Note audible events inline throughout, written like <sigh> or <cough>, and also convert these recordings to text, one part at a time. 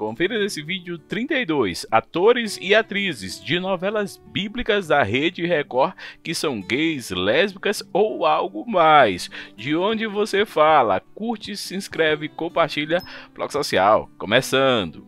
Confira nesse vídeo 32 atores e atrizes de novelas bíblicas da Rede Record que são gays, lésbicas ou algo mais. De onde você fala, curte, se inscreve, compartilha. Bloco Social, começando!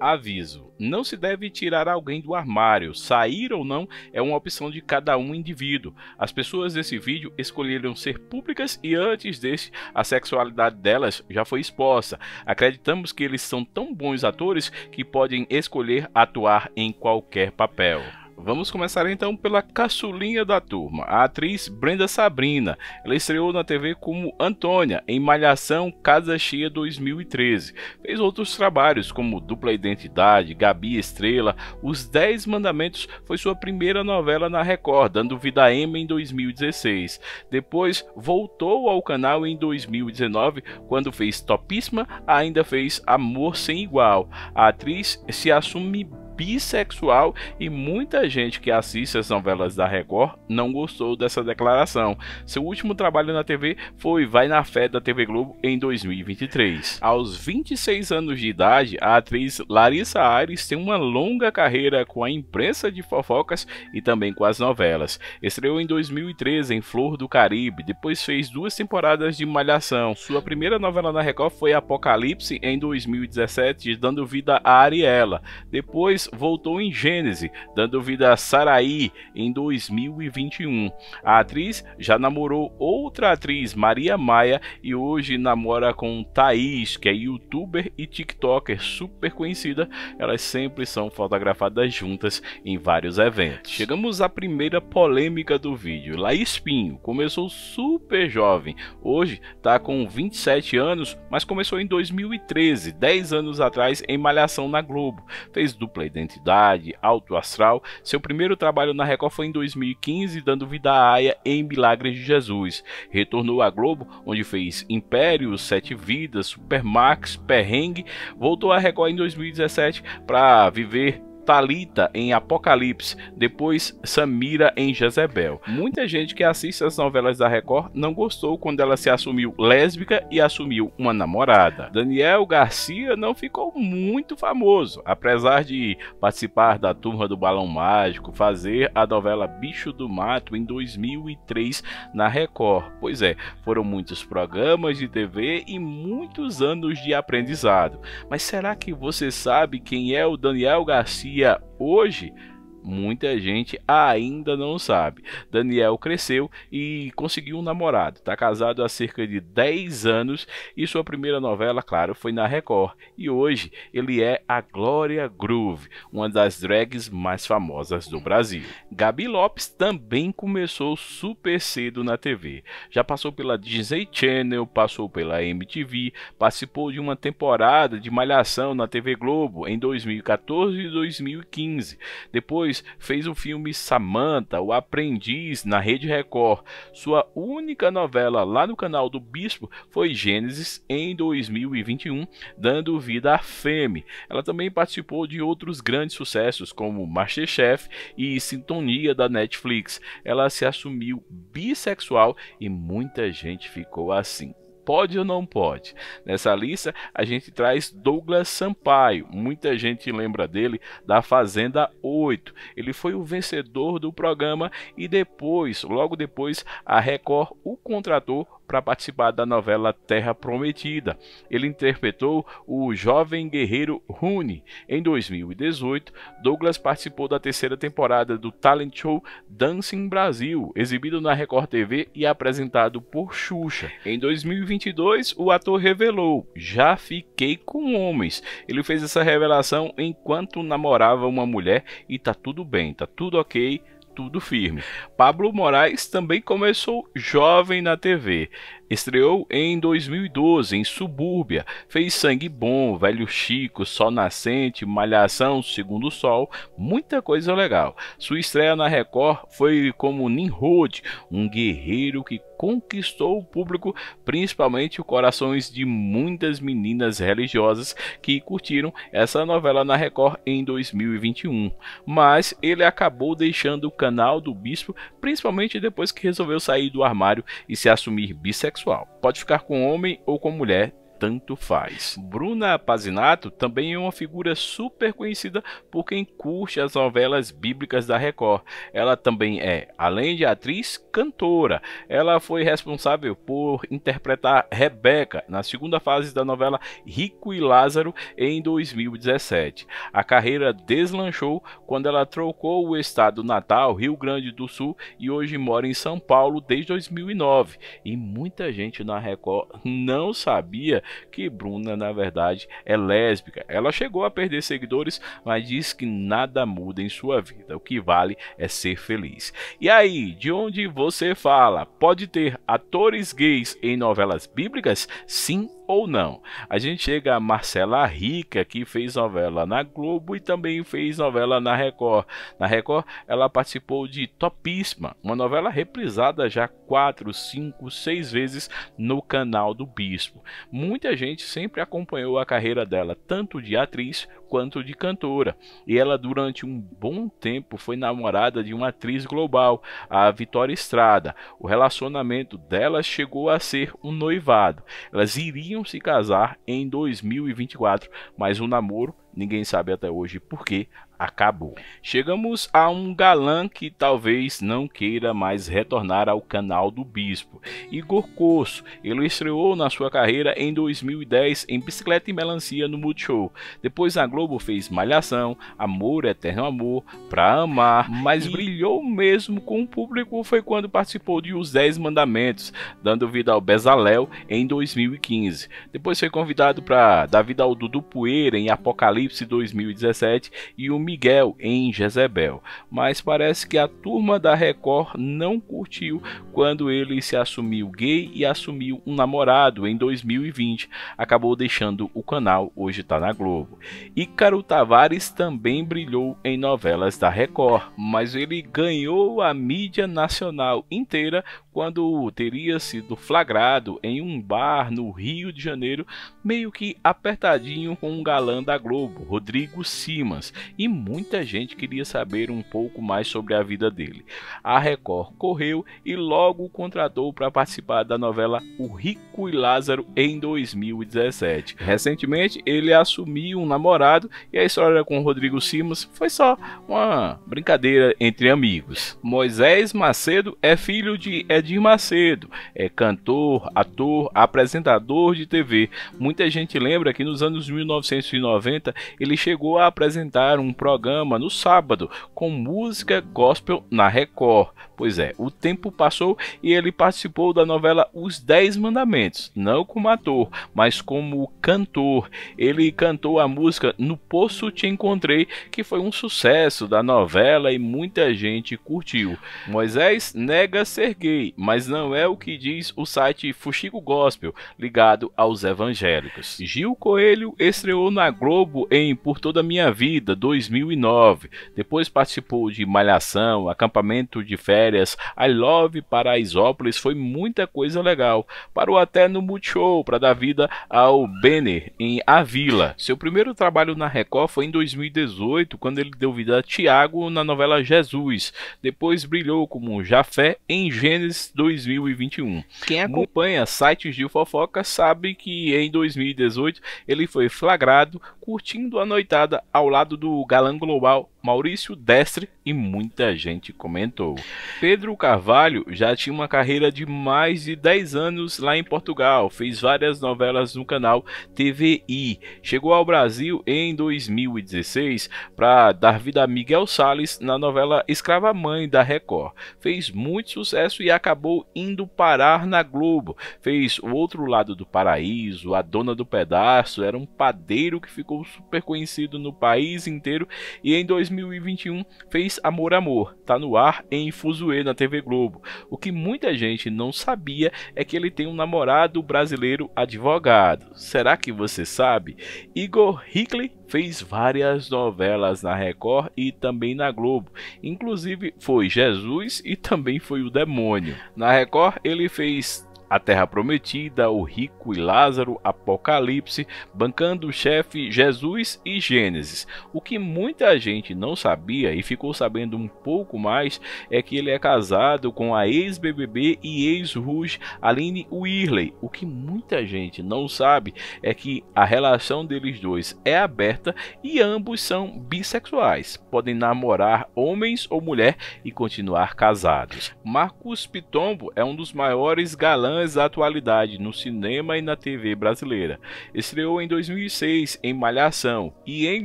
Aviso não se deve tirar alguém do armário. Sair ou não é uma opção de cada um indivíduo. As pessoas desse vídeo escolheram ser públicas e antes deste, a sexualidade delas já foi exposta. Acreditamos que eles são tão bons atores que podem escolher atuar em qualquer papel. Vamos começar então pela caçulinha da turma, a atriz Brenda Sabrina. Ela estreou na TV como Antônia em Malhação Casa Cheia 2013. Fez outros trabalhos como Dupla Identidade, Gabi Estrela, Os Dez Mandamentos foi sua primeira novela na Record, dando vida a Emma em 2016. Depois voltou ao canal em 2019, quando fez Topíssima, ainda fez Amor Sem Igual. A atriz se assume bissexual e muita gente que assiste as novelas da Record não gostou dessa declaração. Seu último trabalho na TV foi Vai na Fé da TV Globo em 2023. Aos 26 anos de idade, a atriz Larissa Aires tem uma longa carreira com a imprensa de fofocas e também com as novelas. Estreou em 2013 em Flor do Caribe, depois fez duas temporadas de Malhação. Sua primeira novela na Record foi Apocalipse em 2017, dando vida a Ariela. Depois voltou em Gênese, dando vida a Saraí em 2021. A atriz já namorou outra atriz, Maria Maia, e hoje namora com Thaís, que é youtuber e tiktoker super conhecida. Elas sempre são fotografadas juntas em vários eventos. Chegamos à primeira polêmica do vídeo. Laís Pinho começou super jovem, hoje está com 27 anos, mas começou em 2013, 10 anos atrás em Malhação na Globo. Fez dupla identidade, alto astral. Seu primeiro trabalho na Record foi em 2015, dando vida a Aya em Milagres de Jesus. Retornou à Globo, onde fez Império, Sete Vidas, Supermax, Perrengue. Voltou à Record em 2017 para viver Talita em Apocalipse, depois Samira em Jezebel. Muita gente que assiste as novelas da Record não gostou quando ela se assumiu lésbica e assumiu uma namorada. Daniel Garcia não ficou muito famoso, apesar de participar da turma do Balão Mágico, fazer a novela Bicho do Mato em 2003 na Record. Pois é, foram muitos programas de TV e muitos anos de aprendizado. Mas será que você sabe quem é o Daniel Garcia? dia hoje Muita gente ainda não sabe. Daniel cresceu e conseguiu um namorado. Está casado há cerca de 10 anos e sua primeira novela, claro, foi na Record. E hoje ele é a Glória Groove, uma das drags mais famosas do Brasil. Gabi Lopes também começou super cedo na TV. Já passou pela Disney Channel, passou pela MTV, participou de uma temporada de Malhação na TV Globo em 2014 e 2015. Depois fez o filme Samantha, O Aprendiz, na Rede Record. Sua única novela lá no canal do Bispo foi Gênesis em 2021, dando vida à Femme. Ela também participou de outros grandes sucessos como Masterchef e Sintonia da Netflix. Ela se assumiu bissexual e muita gente ficou assim pode ou não pode. Nessa lista a gente traz Douglas Sampaio. Muita gente lembra dele da Fazenda 8. Ele foi o vencedor do programa e depois, logo depois, a Record o contratou para participar da novela Terra Prometida. Ele interpretou o jovem guerreiro Rooney. Em 2018, Douglas participou da terceira temporada do talent show Dancing Brasil, exibido na Record TV e apresentado por Xuxa. Em 2022, o ator revelou: Já fiquei com homens. Ele fez essa revelação enquanto namorava uma mulher e tá tudo bem, tá tudo ok tudo firme. Pablo Moraes também começou jovem na TV. Estreou em 2012 em Subúrbia, fez Sangue Bom, Velho Chico, Sol Nascente, Malhação, Segundo Sol, muita coisa legal. Sua estreia na Record foi como Nimrod, um guerreiro que conquistou o público, principalmente os corações de muitas meninas religiosas que curtiram essa novela na Record em 2021. Mas ele acabou deixando o canal do Bispo, principalmente depois que resolveu sair do armário e se assumir bissexual sexual. Pode ficar com homem ou com mulher, tanto faz. Bruna Pazinato também é uma figura super conhecida por quem curte as novelas bíblicas da Record. Ela também é, além de atriz, cantora. Ela foi responsável por interpretar Rebeca na segunda fase da novela Rico e Lázaro em 2017. A carreira deslanchou quando ela trocou o estado natal, Rio Grande do Sul, e hoje mora em São Paulo desde 2009. E muita gente na Record não sabia que Bruna, na verdade, é lésbica. Ela chegou a perder seguidores, mas diz que nada muda em sua vida. O que vale é ser feliz. E aí, de onde você fala? Pode ter atores gays em novelas bíblicas? Sim ou não. A gente chega a Marcela Rica, que fez novela na Globo e também fez novela na Record. Na Record, ela participou de Topíssima, uma novela reprisada já 4, 5, 6 vezes no canal do Bispo. Muita gente sempre acompanhou a carreira dela, tanto de atriz quanto de cantora, e ela durante um bom tempo foi namorada de uma atriz global, a Vitória Estrada. O relacionamento delas chegou a ser um noivado. Elas iriam se casar em 2024, mas o namoro ninguém sabe até hoje por que acabou. Chegamos a um galã que talvez não queira mais retornar ao canal do bispo, Igor Corso. Ele estreou na sua carreira em 2010 em Bicicleta e Melancia no Multishow. Depois a Globo fez Malhação, Amor, Eterno Amor, Pra Amar, mas e... brilhou mesmo com o público foi quando participou de Os Dez Mandamentos, dando vida ao Bezalel em 2015. Depois foi convidado para dar vida ao Dudu Poeira em Apocalipse 2017 e o Miguel em Jezebel, mas parece que a turma da Record não curtiu quando ele se assumiu gay e assumiu um namorado em 2020. Acabou deixando o canal, hoje está na Globo. Ícaro Tavares também brilhou em novelas da Record, mas ele ganhou a mídia nacional inteira quando teria sido flagrado em um bar no Rio de Janeiro, meio que apertadinho com um galã da Globo, Rodrigo Simas, e muita gente queria saber um pouco mais sobre a vida dele. A Record correu e logo o contratou para participar da novela O Rico e Lázaro em 2017. Recentemente, ele assumiu um namorado e a história com Rodrigo Simas foi só uma brincadeira entre amigos. Moisés Macedo é filho de Edir Macedo, é cantor, ator, apresentador de TV. Muita gente lembra que nos anos 1990 ele chegou a apresentar um programa no sábado com música gospel na Record. Pois é, o tempo passou e ele participou da novela Os Dez Mandamentos, não como ator, mas como cantor. Ele cantou a música No Poço Te Encontrei, que foi um sucesso da novela e muita gente curtiu. Moisés nega ser gay, mas não é o que diz o site Fuxico Gospel, ligado aos evangélicos. Gil Coelho estreou na Globo em Por Toda Minha Vida, 2000 2009. Depois participou de Malhação, Acampamento de Férias, I Love Paraisópolis, foi muita coisa legal. Parou até no Multishow para dar vida ao Benner em A Vila. Seu primeiro trabalho na Record foi em 2018, quando ele deu vida a Tiago na novela Jesus. Depois brilhou como Jafé em Gênesis 2021. Quem é acompanha sites de fofoca sabe que em 2018 ele foi flagrado curtindo a noitada ao lado do gato Galã Global Maurício Destre e muita gente comentou. Pedro Carvalho já tinha uma carreira de mais de 10 anos lá em Portugal, fez várias novelas no canal TVI. Chegou ao Brasil em 2016 para dar vida a Miguel Salles na novela Escrava Mãe da Record. Fez muito sucesso e acabou indo parar na Globo. Fez O Outro Lado do Paraíso, A Dona do Pedaço, era um padeiro que ficou super conhecido no país inteiro e em 2021 fez Amor Amor, tá no ar em Fuzue na TV Globo. O que muita gente não sabia é que ele tem um namorado brasileiro advogado. Será que você sabe? Igor Hickley fez várias novelas na Record e também na Globo. Inclusive foi Jesus e também foi o Demônio. Na Record ele fez a Terra Prometida, O Rico e Lázaro, Apocalipse, Bancando o Chefe, Jesus e Gênesis. O que muita gente não sabia e ficou sabendo um pouco mais é que ele é casado com a ex-BBB e ex-Rouge Aline Whirley. O que muita gente não sabe é que a relação deles dois é aberta e ambos são bissexuais. Podem namorar homens ou mulher e continuar casados. Marcos Pitombo é um dos maiores galãs ãs da atualidade no cinema e na TV brasileira. Estreou em 2006 em Malhação e em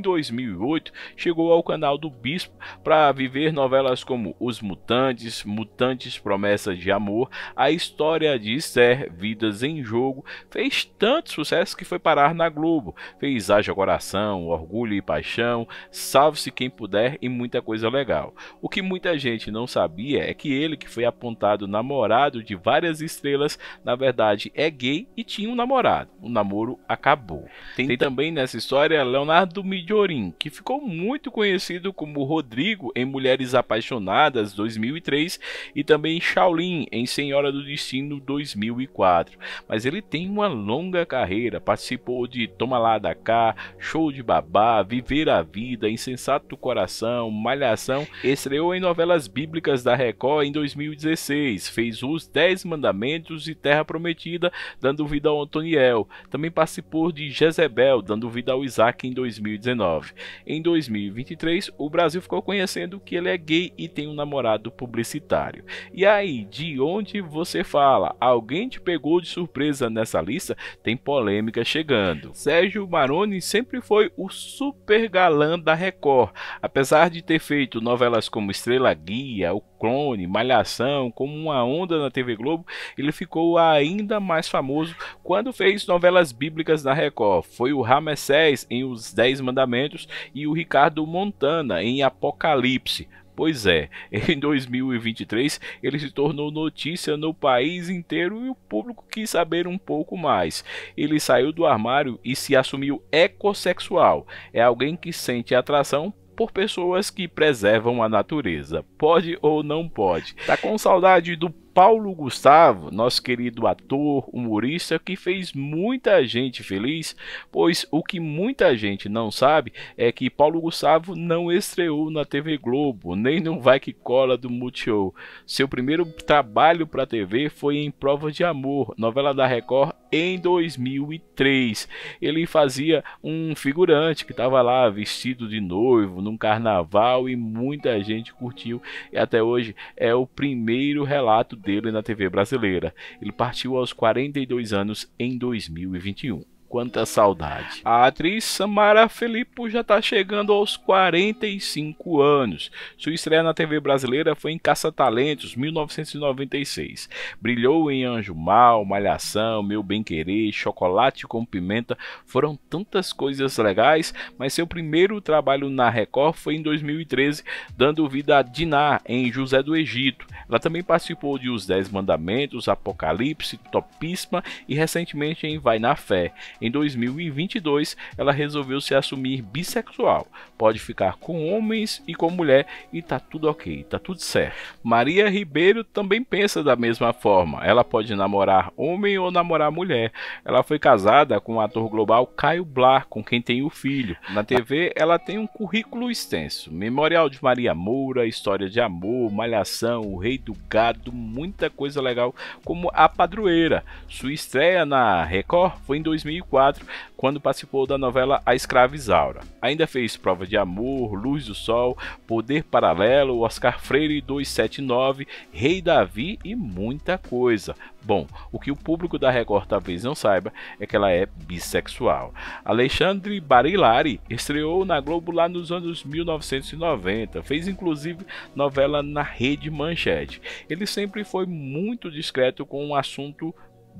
2008 chegou ao canal do Bispo para viver novelas como Os Mutantes, Mutantes Promessas de Amor, A História de Esther, Vidas em Jogo. Fez tanto sucesso que foi parar na Globo. Fez Haja Coração, Orgulho e Paixão, Salve-se Quem Puder e muita coisa legal. O que muita gente não sabia é que ele, que foi apontado namorado de várias estrelas, na verdade é gay e tinha um namorado. O namoro acabou. Tem, Tem também nessa história Leonardo Midiorin, que ficou muito conhecido como Rodrigo em Mulheres Apaixonadas 2003 e também Shaolin em Senhora do Destino 2004. Mas ele tem uma longa carreira, participou de Toma Lá da Cá, Show de Babá, Viver a Vida, Insensato do Coração, Malhação, estreou em novelas bíblicas da Record em 2016, fez os Dez mandamentos e Terra Prometida, dando vida ao Antoniel. Também participou de Jezebel, dando vida ao Isaac em 2019. Em 2023, o Brasil ficou conhecendo que ele é gay e tem um namorado publicitário. E aí, de onde você fala? Alguém te pegou de surpresa nessa lista? Tem polêmica chegando. Sérgio Maroni sempre foi o super galã da Record, apesar de ter feito novelas como Estrela Guia, O Clone, Malhação, como uma onda na TV Globo, ele ficou ainda mais famoso quando fez novelas bíblicas na Record. Foi o Ramessés em Os Dez Mandamentos e o Ricardo Montana em Apocalipse. Pois é, <laughs> em 2023 ele se tornou notícia no país inteiro e o público quis saber um pouco mais. Ele saiu do armário e se assumiu ecossexual. É alguém que sente atração por pessoas que preservam a natureza. Pode ou não pode? Tá com saudade do Paulo Gustavo, nosso querido ator, humorista, que fez muita gente feliz, pois o que muita gente não sabe é que Paulo Gustavo não estreou na TV Globo, nem no Vai Que Cola do Multishow. Seu primeiro trabalho para a TV foi em Prova de Amor, novela da Record em 2003. Ele fazia um figurante que estava lá vestido de noivo num carnaval e muita gente curtiu. E até hoje é o primeiro relato dele na TV brasileira. Ele partiu aos 42 anos em 2021. Quanta saudade. A atriz Samara Filippo já está chegando aos 45 anos. Sua estreia na TV brasileira foi em Caça Talentos, 1996. Brilhou em Anjo Mal, Malhação, Meu Bem Querer, Chocolate com Pimenta. Foram tantas coisas legais, mas seu primeiro trabalho na Record foi em 2013, dando vida a Diná em José do Egito. Ela também participou de Os Dez Mandamentos, Apocalipse, Topíssima e recentemente em Vai na Fé. Em 2022, ela resolveu se assumir bissexual. Pode ficar com homens e com mulher e tá tudo ok, tá tudo certo. Maria Ribeiro também pensa da mesma forma. Ela pode namorar homem ou namorar mulher. Ela foi casada com o ator global Caio Blar, com quem tem o filho. Na TV, ela tem um currículo extenso: Memorial de Maria Moura, História de Amor, Malhação, O Rei do Gado, muita coisa legal, como A Padroeira. Sua estreia na Record foi em 2004. 2004, quando participou da novela A Escrava Isaura. Ainda fez Prova de Amor, Luz do Sol, Poder Paralelo, Oscar Freire 279, Rei Davi e muita coisa. Bom, o que o público da Record talvez não saiba é que ela é bissexual. Alexandre Barilari estreou na Globo lá nos anos 1990, fez inclusive novela na Rede Manchete. Ele sempre foi muito discreto com o assunto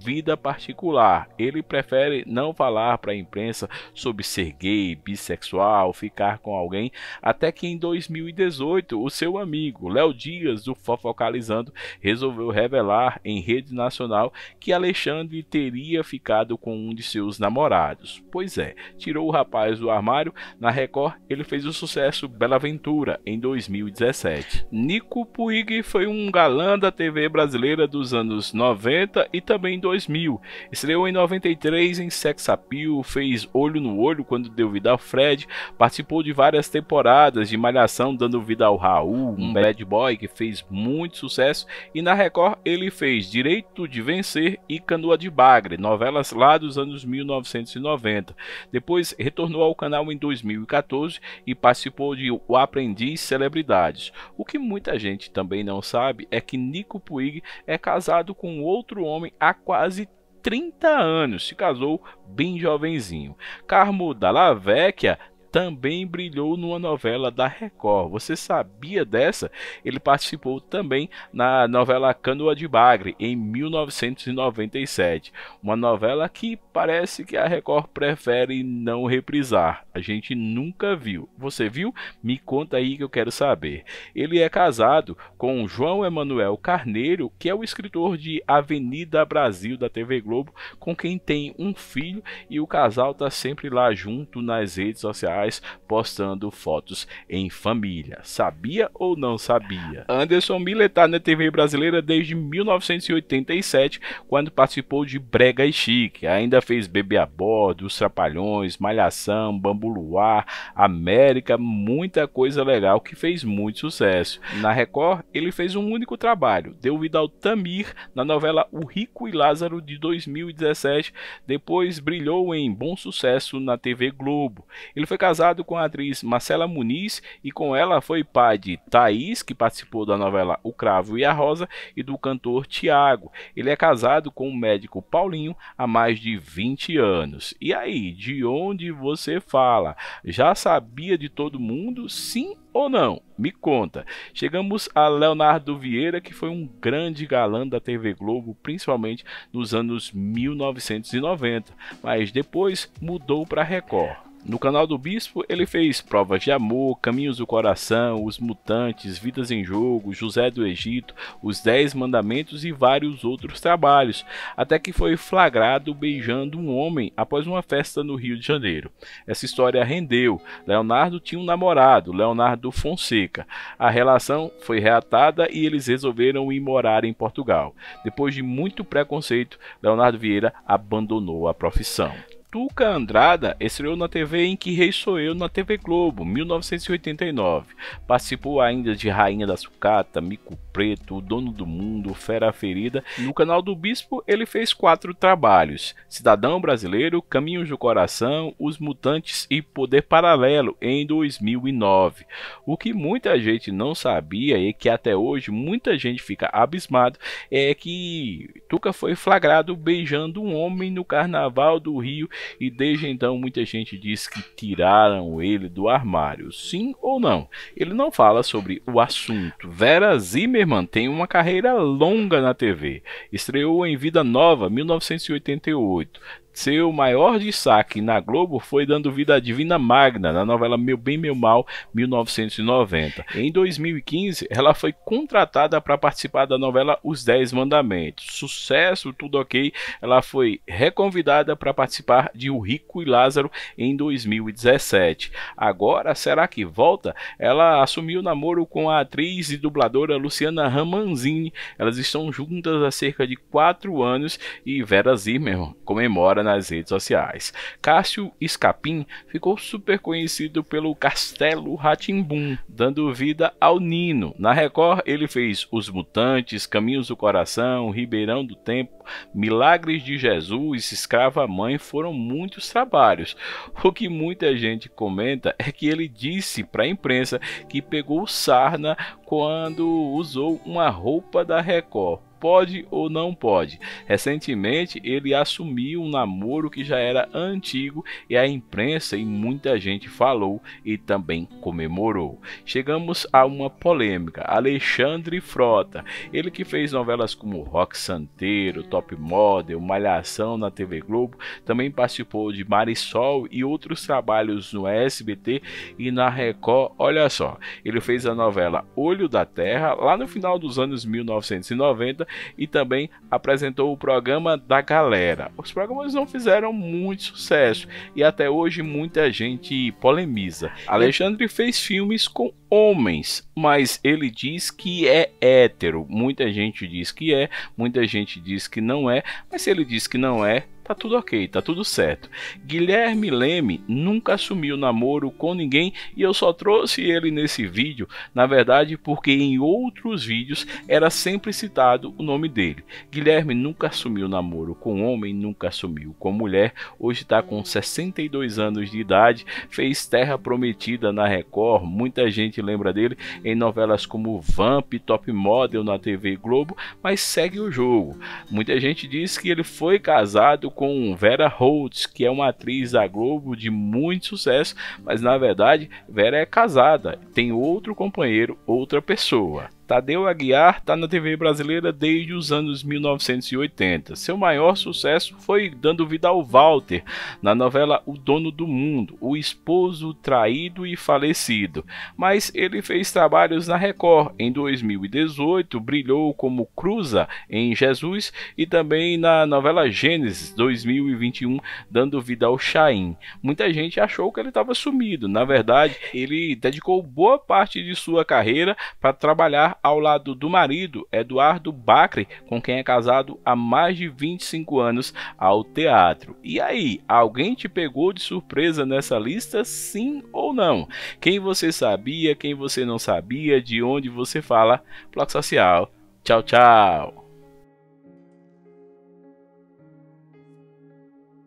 vida particular. Ele prefere não falar para a imprensa sobre ser gay, bissexual, ficar com alguém, até que em 2018 o seu amigo Léo Dias, do Fofocalizando, resolveu revelar em rede nacional que Alexandre teria ficado com um de seus namorados. Pois é, tirou o rapaz do armário, na Record ele fez o sucesso Bela aventura em 2017. Nico Puig foi um galã da TV brasileira dos anos 90 e também 2000. Estreou em 93 em Sex Appeal, fez Olho no Olho quando deu vida ao Fred, participou de várias temporadas de Malhação dando vida ao Raul, um hum. bad boy que fez muito sucesso, e na Record ele fez Direito de Vencer e Canoa de Bagre, novelas lá dos anos 1990. Depois retornou ao canal em 2014 e participou de O Aprendiz Celebridades. O que muita gente também não sabe é que Nico Puig é casado com outro homem há quase 30 anos, se casou bem jovenzinho. Carmo Dalla Vecchia também brilhou numa novela da Record. Você sabia dessa? Ele participou também na novela Canoa de Bagre em 1997, uma novela que parece que a Record prefere não reprisar. A gente nunca viu. Você viu? Me conta aí que eu quero saber. Ele é casado com João Emanuel Carneiro, que é o escritor de Avenida Brasil da TV Globo, com quem tem um filho e o casal está sempre lá junto nas redes sociais sociais postando fotos em família. Sabia ou não sabia? Anderson Miller está na TV brasileira desde 1987, quando participou de Brega e Chique. Ainda fez Bebê a Bordo, Os Trapalhões, Malhação, Bambu Luar, América, muita coisa legal que fez muito sucesso. Na Record, ele fez um único trabalho, deu vida ao Tamir na novela O Rico e Lázaro de 2017, depois brilhou em bom sucesso na TV Globo. Ele foi casado casado com a atriz Marcela Muniz e com ela foi pai de Thaís, que participou da novela O Cravo e a Rosa, e do cantor Tiago. Ele é casado com o médico Paulinho há mais de 20 anos. E aí, de onde você fala? Já sabia de todo mundo? Sim ou não? Me conta. Chegamos a Leonardo Vieira, que foi um grande galã da TV Globo, principalmente nos anos 1990, mas depois mudou para Record. No canal do Bispo, ele fez provas de amor, caminhos do coração, os mutantes, vidas em jogo, José do Egito, os Dez Mandamentos e vários outros trabalhos, até que foi flagrado beijando um homem após uma festa no Rio de Janeiro. Essa história rendeu. Leonardo tinha um namorado, Leonardo Fonseca. A relação foi reatada e eles resolveram ir morar em Portugal. Depois de muito preconceito, Leonardo Vieira abandonou a profissão. Tuca Andrada estreou na TV em Que Rei Sou Eu na TV Globo, 1989. Participou ainda de Rainha da Sucata, Mico Preto, O Dono do Mundo, Fera Ferida. No canal do Bispo, ele fez quatro trabalhos: Cidadão Brasileiro, Caminhos do Coração, Os Mutantes e Poder Paralelo, em 2009. O que muita gente não sabia e que até hoje muita gente fica abismado é que Tuca foi flagrado beijando um homem no Carnaval do Rio e desde então muita gente diz que tiraram ele do armário. Sim ou não? Ele não fala sobre o assunto. Vera Zimmerman tem uma carreira longa na TV. Estreou em Vida Nova, 1988. Seu maior destaque na Globo foi dando vida à Divina Magna, na novela Meu Bem Meu Mal, 1990. Em 2015, ela foi contratada para participar da novela Os Dez Mandamentos. Sucesso, tudo ok. Ela foi reconvidada para participar de O Rico e Lázaro em 2017. Agora, será que volta? Ela assumiu namoro com a atriz e dubladora Luciana Ramanzini. Elas estão juntas há cerca de quatro anos e Vera Zimmer comemora né? nas redes sociais. Cássio Escapim ficou super conhecido pelo Castelo Ratimbum, dando vida ao Nino. Na Record, ele fez Os Mutantes, Caminhos do Coração, Ribeirão do Tempo, Milagres de Jesus, Escrava Mãe foram muitos trabalhos. O que muita gente comenta é que ele disse para a imprensa que pegou sarna quando usou uma roupa da Record pode ou não pode. Recentemente, ele assumiu um namoro que já era antigo e a imprensa e muita gente falou e também comemorou. Chegamos a uma polêmica. Alexandre Frota, ele que fez novelas como Rock Santeiro, Top Model, Malhação na TV Globo, também participou de Marisol e outros trabalhos no SBT e na Record. Olha só, ele fez a novela Olho da Terra lá no final dos anos 1990 e também apresentou o programa da Galera. Os programas não fizeram muito sucesso e até hoje muita gente polemiza. Alexandre fez filmes com homens, mas ele diz que é hétero. Muita gente diz que é, muita gente diz que não é, mas se ele diz que não é, tá tudo ok, tá tudo certo. Guilherme Leme nunca assumiu namoro com ninguém e eu só trouxe ele nesse vídeo, na verdade, porque em outros vídeos era sempre citado o nome dele. Guilherme nunca assumiu namoro com homem, nunca assumiu com mulher, hoje está com 62 anos de idade, fez Terra Prometida na Record, muita gente lembra dele em novelas como Vamp, Top Model na TV Globo, mas segue o jogo. Muita gente diz que ele foi casado com Vera Holtz, que é uma atriz da Globo de muito sucesso, mas na verdade Vera é casada, tem outro companheiro, outra pessoa. Tadeu Aguiar está na TV brasileira desde os anos 1980. Seu maior sucesso foi dando vida ao Walter na novela O Dono do Mundo, o esposo traído e falecido. Mas ele fez trabalhos na Record. Em 2018, brilhou como Cruza em Jesus e também na novela Gênesis 2021, dando vida ao Chaim. Muita gente achou que ele estava sumido. Na verdade, ele dedicou boa parte de sua carreira para trabalhar ao lado do marido, Eduardo Bacri, com quem é casado há mais de 25 anos, ao teatro. E aí, alguém te pegou de surpresa nessa lista, sim ou não? Quem você sabia, quem você não sabia, de onde você fala? Bloco Social. Tchau, tchau!